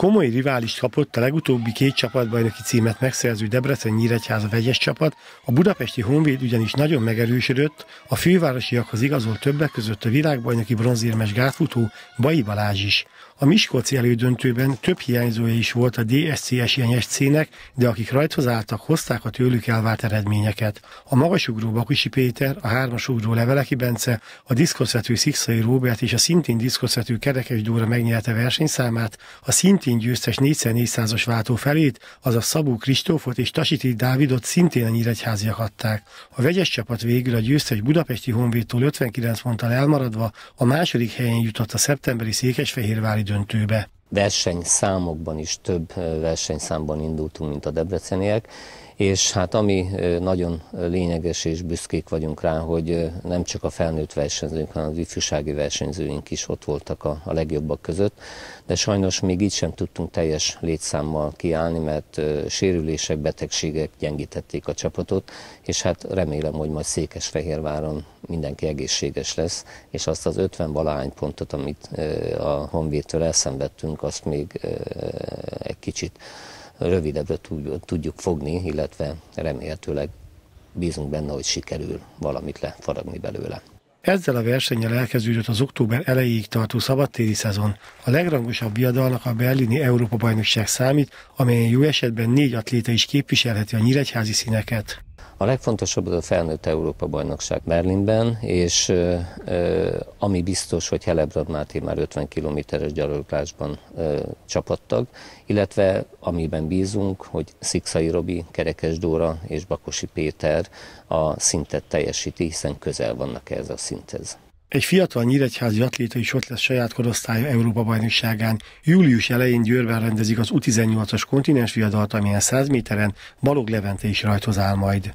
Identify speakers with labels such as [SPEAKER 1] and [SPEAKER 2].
[SPEAKER 1] Komoly riválist kapott a legutóbbi két csapatbajnoki címet megszerző Debrecen Nyíregyháza vegyes csapat, a budapesti Honvéd ugyanis nagyon megerősödött, a fővárosiakhoz igazol többek között a világbajnoki bronzérmes gátfutó Bai Balázs is. A Miskolci elődöntőben több hiányzója is volt a DSC esélyes cének, de akik rajthoz álltak, hozták a tőlük elvárt eredményeket. A magasugró Bakusi Péter, a hármasugró Leveleki Bence, a diszkoszvető Szikszai Róbert és a szintén diszkoszvető Kerekes Dóra megnyerte versenyszámát, a szintén Pekin győztes 4x400-as váltó felét, azaz Szabó Kristófot és Tasiti Dávidot szintén a nyíregyháziak adták. A vegyes csapat végül a győztes budapesti honvédtól 59 ponttal elmaradva a második helyen jutott a szeptemberi székesfehérvári döntőbe
[SPEAKER 2] versenyszámokban is több versenyszámban indultunk, mint a debreceniek, és hát ami nagyon lényeges és büszkék vagyunk rá, hogy nem csak a felnőtt versenyzőink, hanem az ifjúsági versenyzőink is ott voltak a, a legjobbak között, de sajnos még így sem tudtunk teljes létszámmal kiállni, mert sérülések, betegségek gyengítették a csapatot, és hát remélem, hogy majd Székesfehérváron mindenki egészséges lesz, és azt az 50 valahány pontot, amit a Honvédtől elszenvedtünk, szeretnénk, azt még egy kicsit rövidebbre tudjuk fogni, illetve remélhetőleg bízunk benne, hogy sikerül valamit lefaragni belőle.
[SPEAKER 1] Ezzel a versennyel elkezdődött az október elejéig tartó szabadtéri szezon. A legrangosabb viadalnak a berlini Európa-bajnokság számít, amelyen jó esetben négy atléta is képviselheti a nyíregyházi színeket.
[SPEAKER 2] A legfontosabb az a felnőtt Európa bajnokság Berlinben, és ö, ö, ami biztos, hogy Helebrad Máté már 50 kilométeres gyaloglásban csapattag, illetve amiben bízunk, hogy Szikszai Robi, Kerekes Dóra és Bakosi Péter a szintet teljesíti, hiszen közel vannak ehhez a szinthez.
[SPEAKER 1] Egy fiatal nyíregyházi atléta is ott lesz saját korosztálya Európa bajnokságán. Július elején Győrben rendezik az U18-as kontinens viadalt, amilyen 100 méteren Balog Levente is rajtoz áll majd.